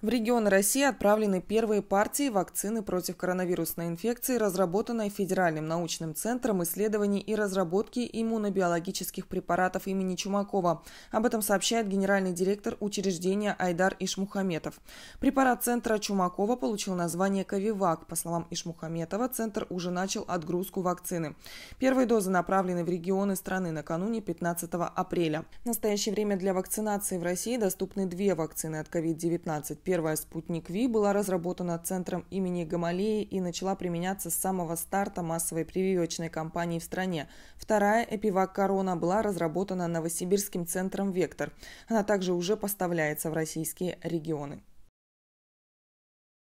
В регионы России отправлены первые партии вакцины против коронавирусной инфекции, разработанной Федеральным научным центром исследований и разработки иммунобиологических препаратов имени Чумакова. Об этом сообщает генеральный директор учреждения Айдар Ишмухаметов. Препарат центра Чумакова получил название Ковивак. По словам Ишмухаметова, центр уже начал отгрузку вакцины. Первые дозы направлены в регионы страны накануне 15 апреля. В настоящее время для вакцинации в России доступны две вакцины от COVID-19 Первая «Спутник Ви» была разработана Центром имени Гамалеи и начала применяться с самого старта массовой прививочной кампании в стране. Вторая «Эпивак Корона» была разработана Новосибирским центром «Вектор». Она также уже поставляется в российские регионы.